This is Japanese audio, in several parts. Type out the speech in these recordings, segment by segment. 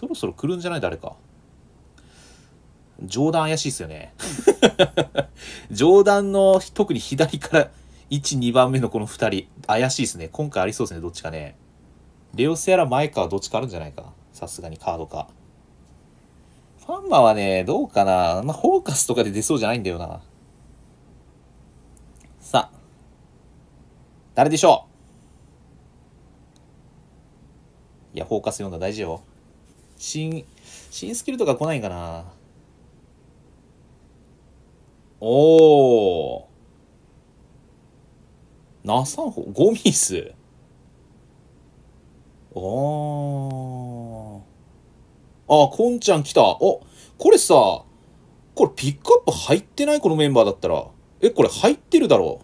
そろそろ来るんじゃない誰か。冗談怪しいっすよね。冗談の特に左から1、2番目のこの2人、怪しいっすね。今回ありそうですね、どっちかね。レオセアラ前かはどっちかあるんじゃないか。さすがにカードか。ファンマはね、どうかな。まあ、フォーカスとかで出そうじゃないんだよな。さあ。誰でしょういや、フォーカス読んだ大事よ。新、新スキルとか来ないかなおー。なさんほ、ゴミス。おー。あ、こんちゃん来た。お、これさ、これピックアップ入ってないこのメンバーだったら。え、これ入ってるだろ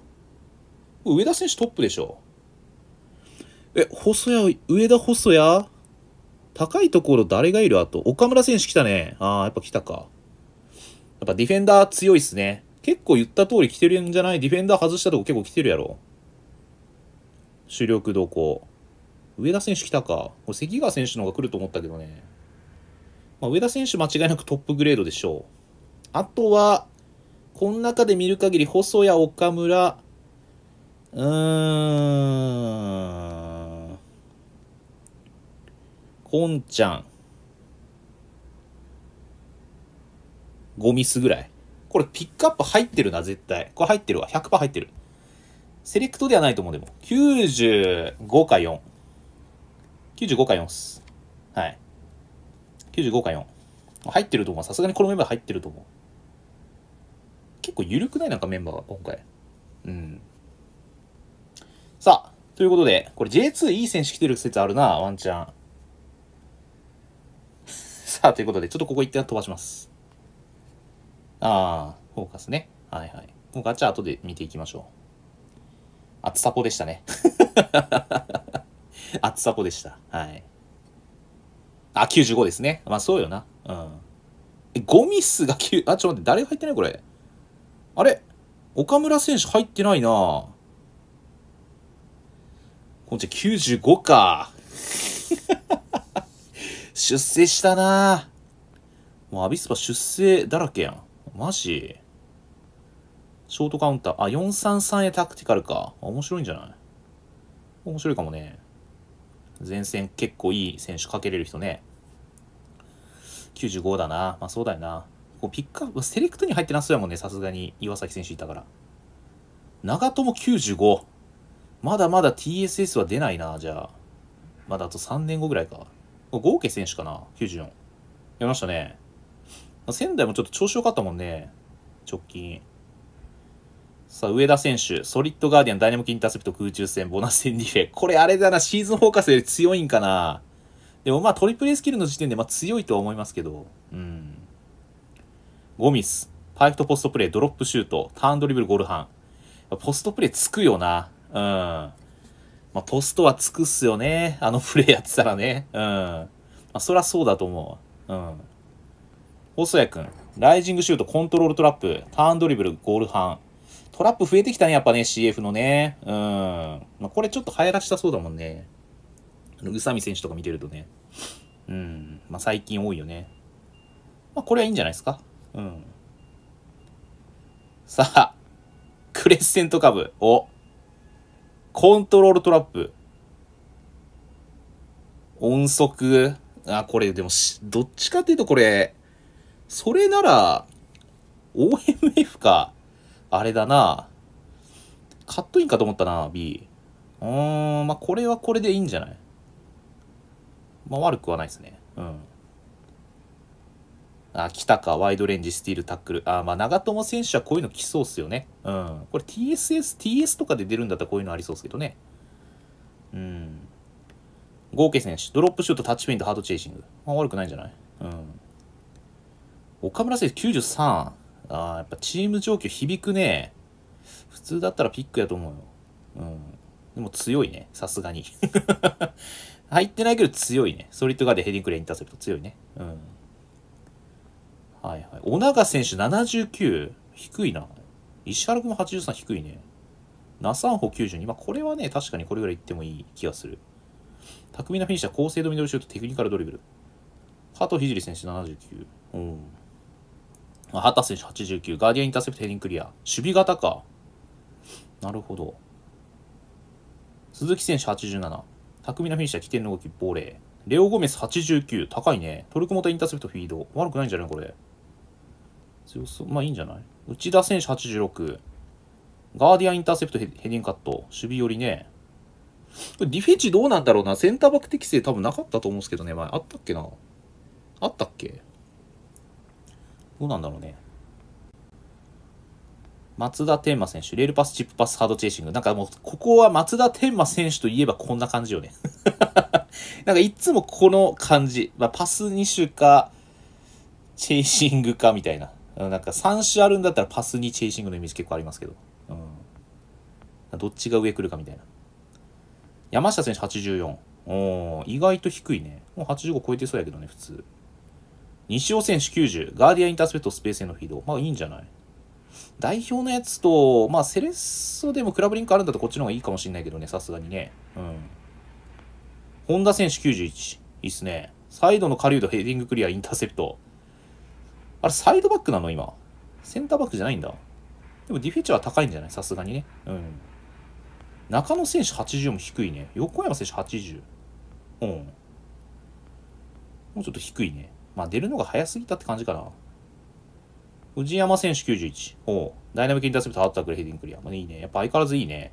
う。上田選手トップでしょ。え、細谷、上田細谷高いところ誰がいるあと、岡村選手来たね。ああ、やっぱ来たか。やっぱディフェンダー強いっすね。結構言った通り来てるんじゃないディフェンダー外したとこ結構来てるやろ。主力どこ。上田選手来たか。これ関川選手の方が来ると思ったけどね。まあ、上田選手間違いなくトップグレードでしょう。あとは、この中で見る限り、細谷、岡村、うーん、ポンちゃん、ゴミスぐらい。これピックアップ入ってるな、絶対。これ入ってるわ。100%入ってる。セレクトではないと思う、でも。95か4。95か4っす。はい。95か4。入ってると思う。さすがにこのメンバー入ってると思う。結構緩くないなんかメンバーが今回。うん。さあ、ということで、これ J2 いい選手来てる説あるな、ワンチャン。さあ、ということで、ちょっとここ一旦飛ばします。ああ、フォーカスね。はいはい。もうガチャ後で見ていきましょう。厚さぽでしたね。厚さぽでした。はい。あ、95ですね。まあそうよな。うん。え、ゴミスが9、あ、ちょっと待って、誰が入ってないこれ。あれ岡村選手入ってないなこっち95か。出世したなもうアビスパ出世だらけやん。マジショートカウンター。あ、433へタクティカルか。面白いんじゃない面白いかもね。前線結構いい選手かけれる人ね。95だな。まあそうだよな。こうピックアップ、セレクトに入ってなそうやもんね。さすがに岩崎選手いたから。長友95。まだまだ TSS は出ないな、じゃあ。まだあと3年後ぐらいか。合計選手かな ?94。やりましたね。仙台もちょっと調子良かったもんね。直近。さあ、上田選手、ソリッドガーディアン、ダイナムキンインターセプト、空中戦、ボーナス戦ディフェ。これあれだな、シーズンフォーカスより強いんかな。でもまあトリプル A スキルの時点でまあ強いとは思いますけど、うん。ゴミス、パイプとクポストプレイ、ドロップシュート、ターンドリブル、ゴルハン。ポストプレイつくよな。うん。まあ、ポストはつくっすよね。あのプレイやってたらね。うん。まあ、そりゃそうだと思ううん。細谷くん、ライジングシュート、コントロールトラップ、ターンドリブル、ゴール半。トラップ増えてきたね、やっぱね、CF のね。うん。まあ、これちょっと流行らしたそうだもんね。宇佐美選手とか見てるとね。うん。まあ、最近多いよね。まあ、これはいいんじゃないですか。うん。さあ、クレッセント株。お。コントロールトラップ。音速。あ、これでもし、どっちかっていうとこれ、それなら、OMF か。あれだな。カットインかと思ったな、B。うーん、まあ、これはこれでいいんじゃないまあ、悪くはないですね。うん。あ来たか、ワイドレンジ、スティール、タックル。あまあ、長友選手はこういうの来そうっすよね。うん。これ TSS、TS とかで出るんだったらこういうのありそうっすけどね。うん。合計選手、ドロップシュート、タッチペイント、ハードチェイシング。まあ、悪くないんじゃないうん。岡村選手93。ああ、やっぱチーム状況響くね。普通だったらピックやと思うよ。うん。でも強いね。さすがに。入ってないけど強いね。ソリッドガーでヘディングレインターセプト強いね。うん。はいはい。小長選手79。低いな。石原君も83低いね。ナサンホ92。まあ、これはね、確かにこれぐらいいってもいい気がする。巧みなフィニッシャー、高精度ミドルシュート、テクニカルドリブル。加藤聖選手79。うん。畑選手89。ガーディアンインターセプトヘディングクリア。守備型か。なるほど。鈴木選手87。巧みなフィニッシャー、起点の動き、ボレー。レオ・ゴメス89。高いね。トルクモタインターセプトフィード。悪くないんじゃないこれ。強そう。まあいいんじゃない内田選手86。ガーディアンインターセプトヘディングカット。守備寄りね。ディフェンチどうなんだろうな。センターバック適性多分なかったと思うんですけどね。前あったっけな。あったっけどうなんだろうね。松田天馬選手、レールパス、チップパス、ハードチェイシング。なんかもう、ここは松田天馬選手といえばこんな感じよね なんかいつもこの感じ。まあ、パス2種か、チェイシングかみたいな。なんか3種あるんだったらパスにチェイシングのイメージ結構ありますけど、うん、どっちが上来るかみたいな山下選手84お意外と低いねもう85超えてそうやけどね普通西尾選手90ガーディアンインターセプトスペースへのフィードまあいいんじゃない代表のやつと、まあ、セレッソでもクラブリンクあるんだとこっちの方がいいかもしれないけどね、さすがにね。うん。本田選手91。いいっすね。サイドの狩人ヘディングクリア、インターセプト。あれ、サイドバックなの今。センターバックじゃないんだ。でもディフェンチは高いんじゃないさすがにね。うん。中野選手80も低いね。横山選手80。うん。もうちょっと低いね。まあ出るのが早すぎたって感じかな。藤山選手91。おう。ダイナミックインターセプト、ハッタクレヘディングクリア。まあ、いいね。やっぱ相変わらずいいね。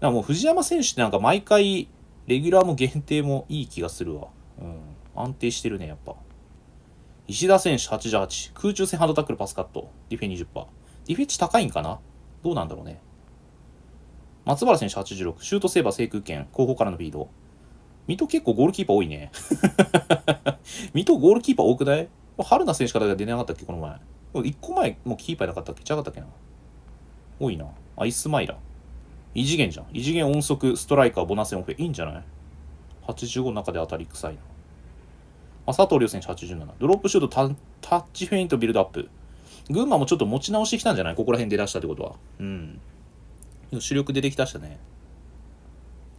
なもう藤山選手ってなんか毎回、レギュラーも限定もいい気がするわ。うん。安定してるね、やっぱ。石田選手88、空中戦ハードタックルパスカット、ディフェ20%。ディフェ値高いんかなどうなんだろうね。松原選手86、シュートセーバー制空権、後方からのビード。水戸結構ゴールキーパー多いね。水戸ゴールキーパー多くない春菜選手から出なかったっけこの前。1個前、もうキーパーなかったっけちゃかったっけな多いな。アイスマイラー。異次元じゃん。異次元音速、ストライカー、ボナセンオフェ。いいんじゃない ?85 の中で当たり臭いな。まあ、佐藤亮選手87、ドロップシュートタ、タッチフェイント、ビルドアップ。群馬もちょっと持ち直してきたんじゃないここら辺で出したってことは。うん。主力出てきたしたね。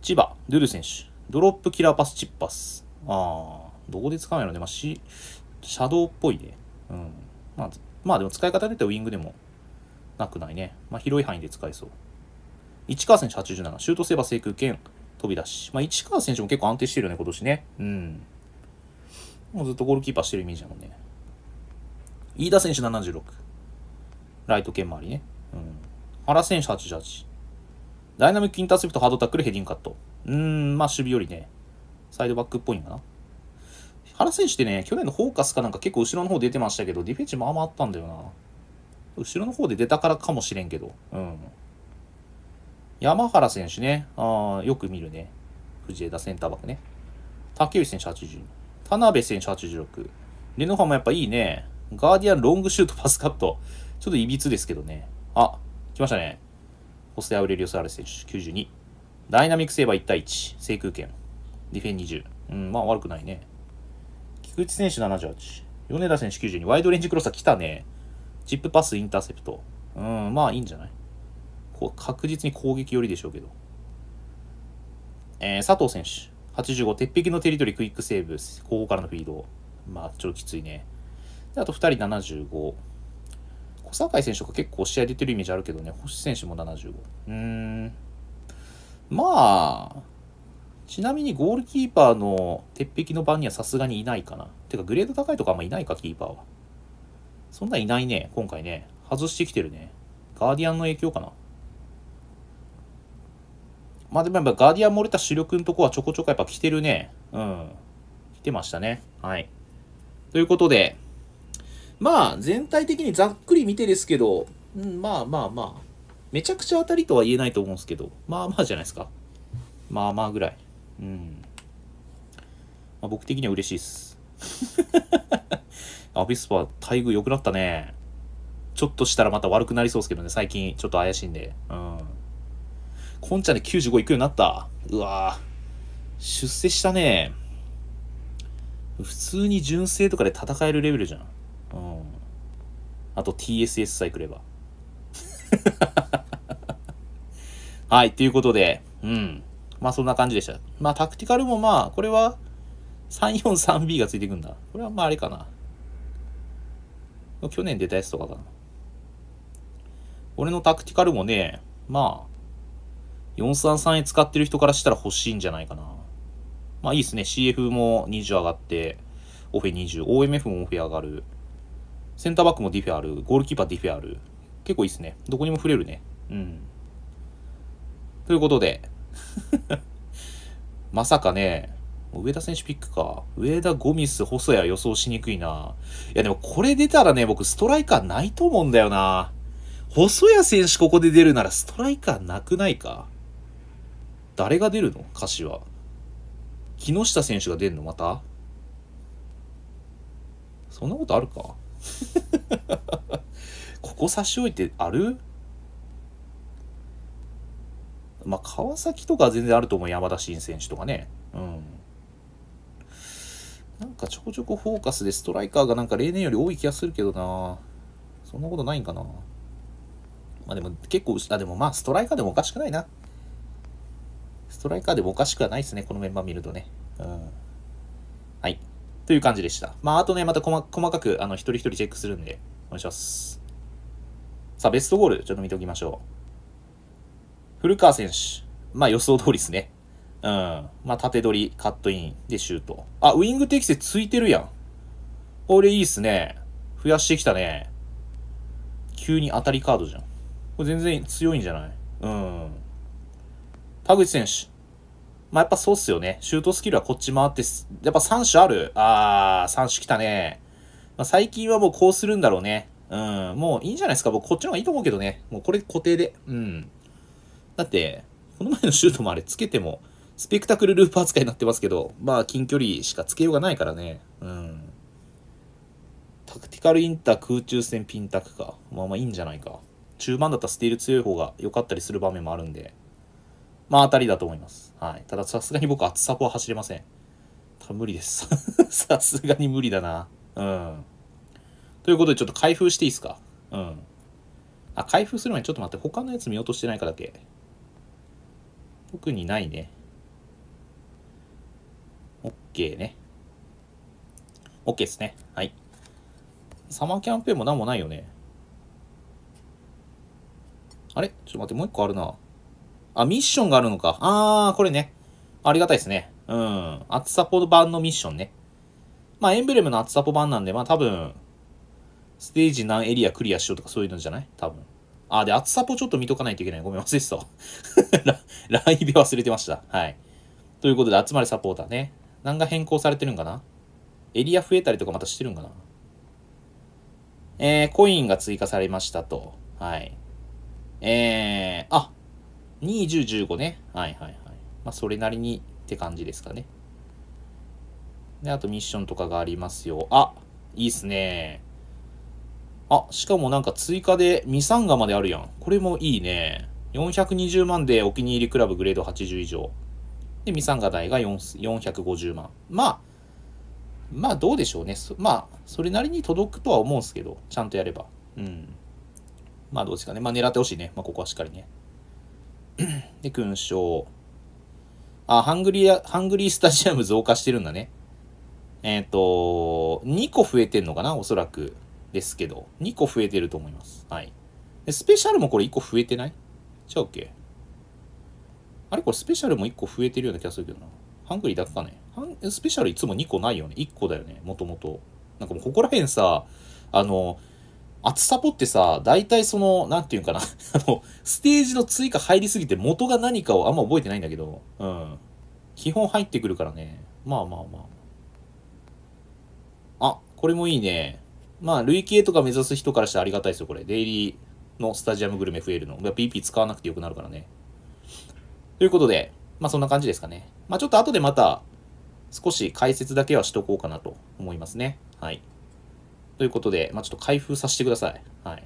千葉、ドゥル選手、ドロップキラーパス、チッパス。あー、どこで使うんやろね。まあ、し、シャドウっぽいね。うん。まあ、まあでも使い方で言ったらウィングでもなくないね。まあ広い範囲で使えそう。市川選手87、シュートセーバー制空剣。飛び出し。まあ市川選手も結構安定してるよね、今年ね。うん。もうずっとゴールキーパーしてるイメージだもんね。飯田選手76。ライト剣回りね。うん。原選手88。ダイナミックインターセプト、ハードタックル、ヘディングカット。うーん、まあ守備よりね、サイドバックっぽいんかな。原選手ってね、去年のフォーカスかなんか結構後ろの方出てましたけど、ディフェンスまあまああったんだよな。後ろの方で出たからかもしれんけど。うん。山原選手ね。ああ、よく見るね。藤枝センターバックね。竹内選手82。田辺選手86。レノファもやっぱいいね。ガーディアンロングシュートパスカット。ちょっといびつですけどね。あ、来ましたね。ホセ・アウレリオス・アレ選手92。ダイナミックセーバー1対1。制空権。ディフェン20。うん、まあ悪くないね。菊池選手78。米田選手92。ワイドレンジクロスは来たね。チップパス、インターセプト。うん、まあいいんじゃないこう確実に攻撃寄りでしょうけど。えー、佐藤選手。85、鉄壁のテリトリークイックセーブ、ここからのフィード。まあ、ちょっときついね。で、あと2人75。小坂井選手が結構試合出てるイメージあるけどね、星選手も75。うーん。まあ、ちなみにゴールキーパーの鉄壁の番にはさすがにいないかな。てか、グレード高いとかあんまいないか、キーパーは。そんないないね、今回ね。外してきてるね。ガーディアンの影響かな。まあでもやっぱガーディアン漏れた主力のとこはちょこちょこやっぱ来てるね。うん。来てましたね。はい。ということで、まあ全体的にざっくり見てですけど、うん、まあまあまあ、めちゃくちゃ当たりとは言えないと思うんですけど、まあまあじゃないですか。まあまあぐらい。うん。まあ、僕的には嬉しいっす。アビスパ待遇良くなったね。ちょっとしたらまた悪くなりそうですけどね、最近ちょっと怪しいんで。うん。んちゃんで95いくようになった。うわぁ。出世したね。普通に純正とかで戦えるレベルじゃん。うん。あと TSS さえくれば。はい、ということで、うん。まあそんな感じでした。まあタクティカルもまあ、これは 343B がついてくんだ。これはまああれかな。去年出たやつとかかな。俺のタクティカルもね、まあ、433使ってる人からしたら欲しいんじゃないかな。まあいいですね。CF も20上がって、オフェ20、OMF もオフェ上がる。センターバックもディフェある。ゴールキーパーディフェある。結構いいですね。どこにも触れるね。うん。ということで。まさかね、上田選手ピックか。上田、ゴミス、細谷予想しにくいな。いやでもこれ出たらね、僕ストライカーないと思うんだよな。細谷選手ここで出るならストライカーなくないか誰が出るの歌詞は。木下選手が出るのまたそんなことあるか ここ差し置いてあるまあ、川崎とか全然あると思う。山田新選手とかね。うん。なんかちょこちょこフォーカスでストライカーがなんか例年より多い気がするけどなそんなことないんかなまあでも結構、あ、でもまあストライカーでもおかしくないな。ストライカーでもおかしくはないですね、このメンバー見るとね。うん。はい。という感じでした。まあ、あとね、また細かく、あの、一人一人チェックするんで、お願いします。さあ、ベストゴール、ちょっと見ておきましょう。古川選手。まあ、予想通りですね。うん。まあ、縦取り、カットイン、で、シュート。あ、ウィング適正ついてるやん。これいいっすね。増やしてきたね。急に当たりカードじゃん。これ全然強いんじゃないうん。田口選手。まあ、やっぱそうっすよね。シュートスキルはこっち回って、やっぱ3種ある。あー、3種来たね。まあ、最近はもうこうするんだろうね。うん。もういいんじゃないですか。僕こっちの方がいいと思うけどね。もうこれ固定で。うん。だって、この前のシュートもあれつけても、スペクタクルループ扱いになってますけど、まあ近距離しかつけようがないからね。うん。タクティカルインター空中戦ピンタクか。まあまあいいんじゃないか。中盤だったらスティール強い方が良かったりする場面もあるんで。まあ当たりだと思います。はい。たださすがに僕厚さは走れません。無理です。さすがに無理だな。うん。ということでちょっと開封していいですかうん。あ、開封する前にちょっと待って、他のやつ見落としてないかだけ。特にないね。OK ね。OK ですね。はい。サマーキャンペーンも何もないよね。あれちょっと待って、もう一個あるな。あ、ミッションがあるのか。あー、これね。ありがたいですね。うん。厚さポ版のミッションね。まあ、エンブレムの厚さポ版なんで、まあ多分、ステージ何エリアクリアしようとかそういうのじゃない多分。あ、で、厚さポちょっと見とかないといけない。ごめん、忘れてたわ。ライブ忘れてました。はい。ということで、集まれサポーターね。何が変更されてるんかなエリア増えたりとかまたしてるんかなえー、コインが追加されましたと。はい。えー、あ、2015ね。はいはいはい。まあ、それなりにって感じですかね。で、あとミッションとかがありますよ。あ、いいっすね。あ、しかもなんか追加でミサンガまであるやん。これもいいね。420万でお気に入りクラブグレード80以上。で、ミサンガ代が450万。まあ、まあどうでしょうね。まあ、それなりに届くとは思うんすけど、ちゃんとやれば。うん。まあどうですかね。まあ狙ってほしいね。まあここはしっかりね。で、勲章。あ、ハングリー、ハングリースタジアム増加してるんだね。えっ、ー、と、2個増えてんのかなおそらく。ですけど。2個増えてると思います。はい。で、スペシャルもこれ1個増えてないじゃあ OK。あれこれスペシャルも1個増えてるような気がするけどな。ハングリーだったね。スペシャルいつも2個ないよね。1個だよね。もともと。なんかもうここら辺さ、あの、厚サポってさ、大体その、なんていうかな、あの、ステージの追加入りすぎて元が何かをあんま覚えてないんだけど、うん。基本入ってくるからね。まあまあまあ。あ、これもいいね。まあ、累計とか目指す人からしてありがたいですよ、これ。デイリーのスタジアムグルメ増えるの。PP 使わなくてよくなるからね。ということで、まあそんな感じですかね。まあちょっと後でまた少し解説だけはしとこうかなと思いますね。はい。ということで、まあ、ちょっと開封させてください。はい。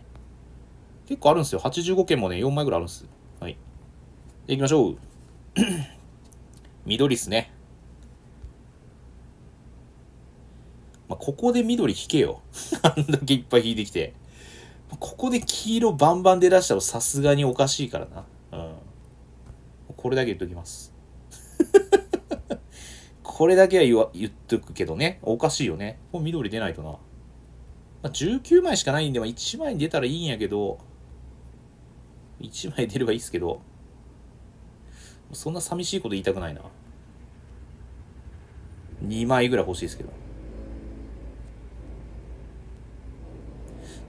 結構あるんですよ。85件もね、4枚ぐらいあるんです。はい。で、行きましょう。緑っすね。まあ、ここで緑引けよ。あんだけいっぱい引いてきて。ここで黄色バンバン出だしたらさすがにおかしいからな。うん。これだけ言っときます。これだけは言わ言っとくけどね。おかしいよね。もう緑出ないとな。まあ、19枚しかないんで、まあ、1枚出たらいいんやけど、1枚出ればいいっすけど、そんな寂しいこと言いたくないな。2枚ぐらい欲しいですけど。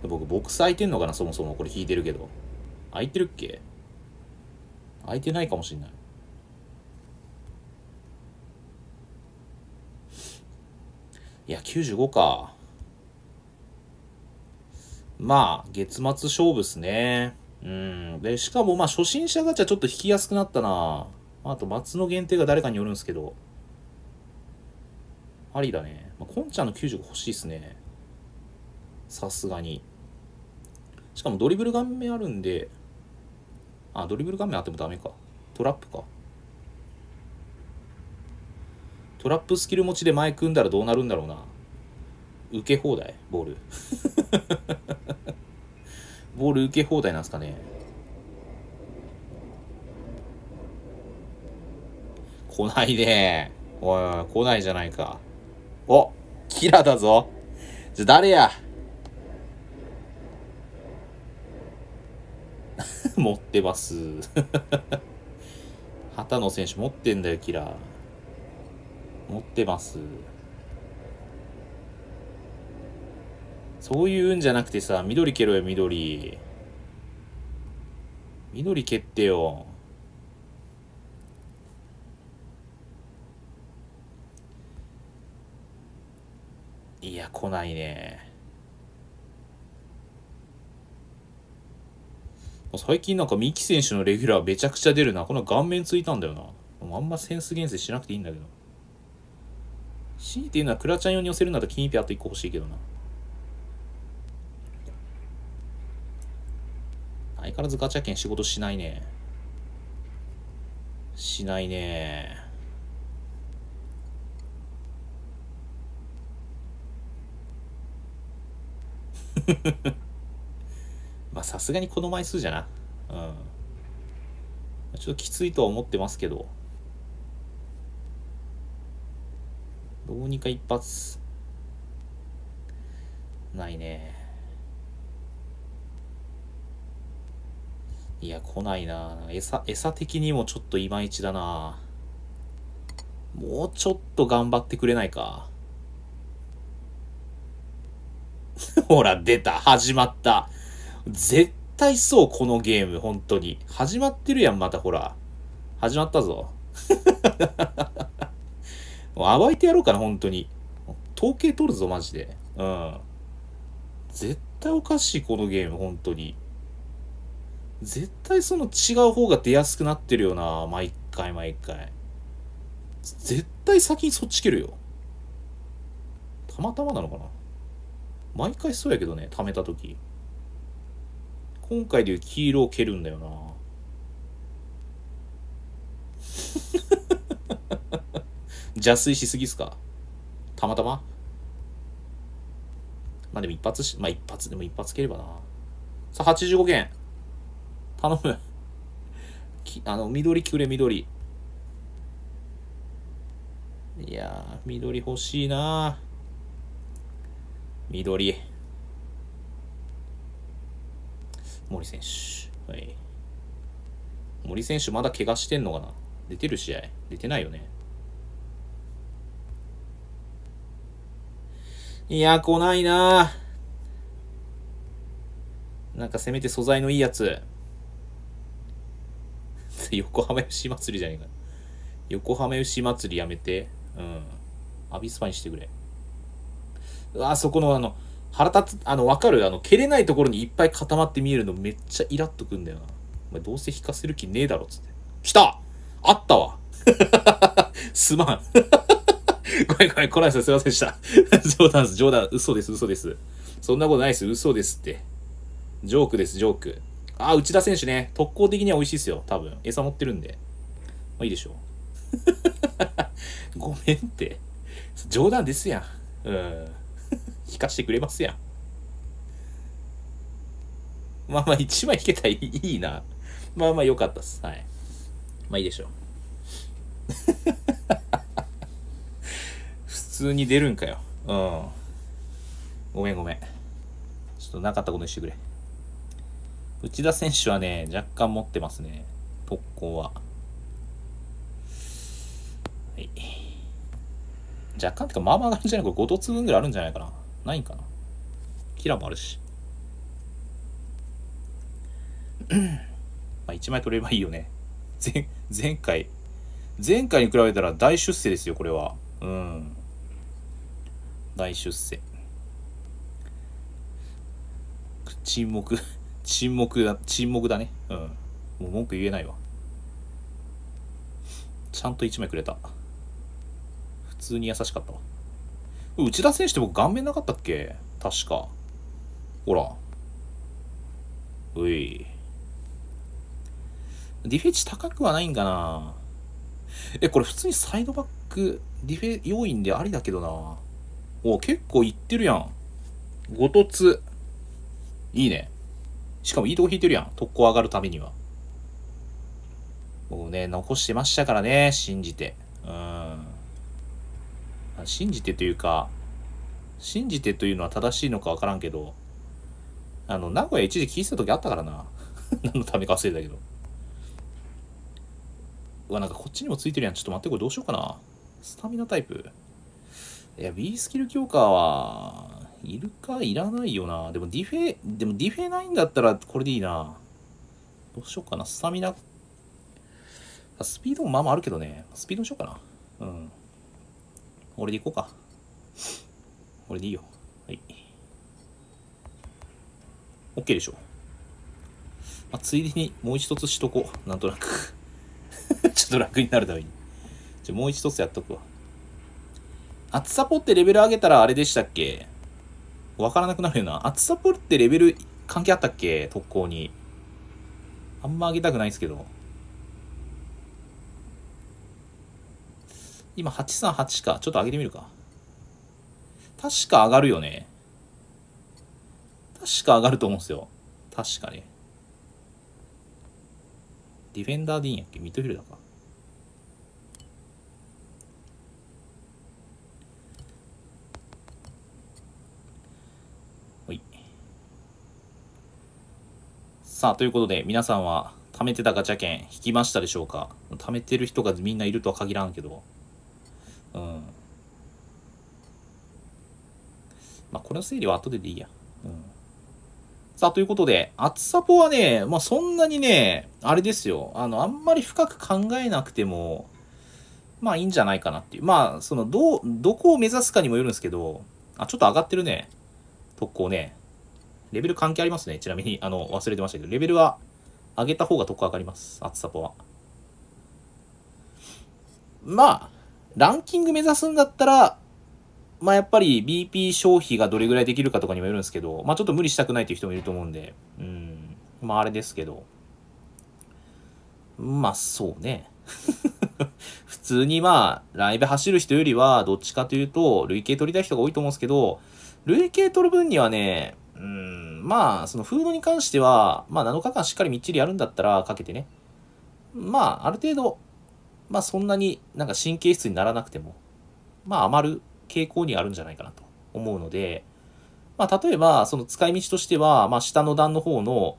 僕、ボックス開いてんのかなそもそも。これ引いてるけど。開いてるっけ開いてないかもしんない。いや、95か。まあ、月末勝負っすね。うん。で、しかもまあ、初心者ガチャちょっと引きやすくなったな。あと、松の限定が誰かによるんですけど。ありだね。まあ、コンちゃんの9 0欲しいっすね。さすがに。しかもドリブル顔面あるんで、あ、ドリブル顔面あってもダメか。トラップか。トラップスキル持ちで前組んだらどうなるんだろうな。受け放題ボール。ボール受け放題なんですかね。来ないでおい来ないじゃないか。おキラだぞ。じゃ、誰や 持ってます。旗 野選手持ってんだよ、キラ。持ってます。そういうんじゃなくてさ、緑蹴ろよ、緑。緑蹴ってよ。いや、来ないね。最近なんか三木選手のレギュラーめちゃくちゃ出るな。この顔面ついたんだよな。あんまセンス厳選しなくていいんだけど。強いて言うのはクラちゃん用に寄せるなら金ピアと1個欲しいけどな。相変わらずガチャ券仕事しないね。しないね。まあさすがにこの枚数じゃな。うん。ちょっときついとは思ってますけど。どうにか一発。ないね。いや、来ないな餌、餌的にもちょっといまいちだなもうちょっと頑張ってくれないか。ほら、出た。始まった。絶対そう、このゲーム。本当に。始まってるやん、またほら。始まったぞ。もう暴いてやろうかな、本当に。統計取るぞ、マジで。うん。絶対おかしい、このゲーム、本当に。絶対その違う方が出やすくなってるよな、毎回毎回。絶対先にそっち蹴るよ。たまたまなのかな毎回そうやけどね、溜めた時。今回でいう黄色を蹴るんだよな。邪推しすぎっすかたまたままあでも一発し、まあ一発、でも一発蹴ればな。さあ、85件。頼む。きあの、緑くれ、緑。いやー、緑欲しいな緑。森選手。はい。森選手、まだ怪我してんのかな出てる試合出てないよね。いや、来ないななんかせめて素材のいいやつ。横浜牛祭りじゃねえか。横浜牛祭りやめて、うん。アビスパにしてくれ。うわ、そこのあの、腹立つ、あの、わかるあの、蹴れないところにいっぱい固まって見えるのめっちゃイラっとくんだよな。お前どうせ引かせる気ねえだろ、つって。来たあったわ すまん ごめんごめん、来ないさすいませんでした 冗談です、冗談。嘘です、嘘です。そんなことないです、嘘ですって。ジョークです、ジョーク。あ、内田選手ね、特攻的には美味しいですよ、多分。餌持ってるんで。まあいいでしょう。ごめんって。冗談ですやん。うん。引かしてくれますやん。まあまあ、1枚引けたらいいな。まあまあ、良かったっす。はい。まあいいでしょう。普通に出るんかよ。うん。ごめんごめん。ちょっとなかったことにしてくれ。内田選手はね、若干持ってますね。特攻は。はい。若干ってか、まあまああるんじゃないこれ5度2分ぐらいあるんじゃないかな。ないんかな。キラもあるし。まあ1枚取ればいいよね。前、前回。前回に比べたら大出世ですよ、これは。うん。大出世。沈黙沈黙だ、沈黙だね。うん。もう文句言えないわ。ちゃんと1枚くれた。普通に優しかったわ。内田選手って僕顔面なかったっけ確か。ほら。うい。ディフェチ高くはないんかなえ、これ普通にサイドバック、ディフェ要員でありだけどな。お、結構いってるやん。ごとつ。いいね。しかもいいとこ引いてるやん。特攻上がるためには。もうね、残してましたからね、信じて。うん。信じてというか、信じてというのは正しいのかわからんけど、あの、名古屋一時聞いてた時あったからな。何のためか忘れたけど。うわ、なんかこっちにもついてるやん。ちょっと待って、これどうしようかな。スタミナタイプ。いや、B スキル強化は、いるかいらないよな。でもディフェ、でもディフェないんだったらこれでいいな。どうしようかな。スタミナ。スピードもまあまああるけどね。スピードにしようかな。うん。俺でいこうか。俺でいいよ。はい。OK でしょ。まあ、ついでにもう一つしとこう。なんとなく ちょっと楽になるために。じゃもう一つやっとくわ。厚さポってレベル上げたらあれでしたっけわからなくなるような、厚さポルってレベル関係あったっけ特攻に。あんま上げたくないですけど。今838か。ちょっと上げてみるか。確か上がるよね。確か上がると思うんですよ。確かね。ディフェンダーでいいんやっけミッドフィルダーか。さあ、ということで、皆さんは、貯めてたガチャ券、引きましたでしょうか貯めてる人がみんないるとは限らんけど。うん。まあ、これの整理は後ででいいや。うん。さあ、ということで、厚さぽはね、まあ、そんなにね、あれですよ。あの、あんまり深く考えなくても、まあ、いいんじゃないかなっていう。まあ、その、どう、どこを目指すかにもよるんですけど、あ、ちょっと上がってるね。特攻ね。レベル関係ありますね。ちなみに、あの、忘れてましたけど、レベルは上げた方が得上がります。厚さポは。まあ、ランキング目指すんだったら、まあやっぱり BP 消費がどれぐらいできるかとかにもよるんですけど、まあちょっと無理したくないという人もいると思うんで、うん、まああれですけど、まあそうね。普通にまあ、ライブ走る人よりは、どっちかというと、累計取りたい人が多いと思うんですけど、累計取る分にはね、うん、まあ、そのフードに関しては、まあ7日間しっかりみっちりやるんだったらかけてね、まあ、ある程度、まあそんなになんか神経質にならなくても、まあ余る傾向にあるんじゃないかなと思うので、まあ例えば、その使い道としては、まあ下の段の方の、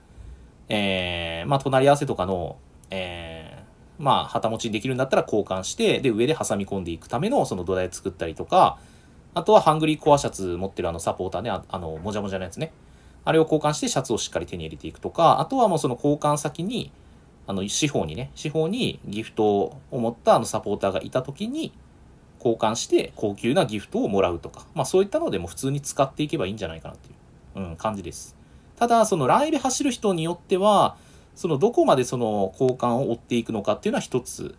えー、まあ隣り合わせとかの、えー、まあ旗持ちにできるんだったら交換して、で上で挟み込んでいくためのその土台作ったりとか、あとはハングリーコアシャツ持ってるあのサポーターね、あの、もじゃもじゃのやつね。あれを交換してシャツをしっかり手に入れていくとか、あとはもうその交換先に、あの、司法にね、司法にギフトを持ったあのサポーターがいた時に、交換して高級なギフトをもらうとか、まあそういったのでも普通に使っていけばいいんじゃないかなっていう、うん、感じです。ただ、そのライブ走る人によっては、そのどこまでその交換を追っていくのかっていうのは一つ、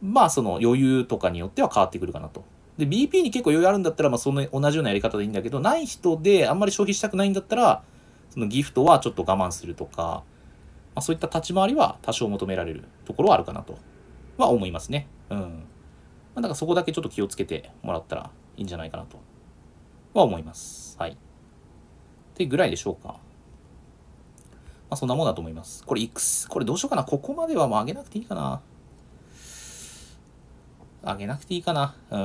まあその余裕とかによっては変わってくるかなとで、BP に結構余裕あるんだったら、まあ、その同じようなやり方でいいんだけど、ない人であんまり消費したくないんだったら、そのギフトはちょっと我慢するとか、まあ、そういった立ち回りは多少求められるところはあるかなとは思いますね。うん。まあ、だからそこだけちょっと気をつけてもらったらいいんじゃないかなとは思います。はい。ってぐらいでしょうか。まあ、そんなもんだと思います。これ、いくす、これどうしようかな。ここまではもう上げなくていいかな。上げなくていいかな。うん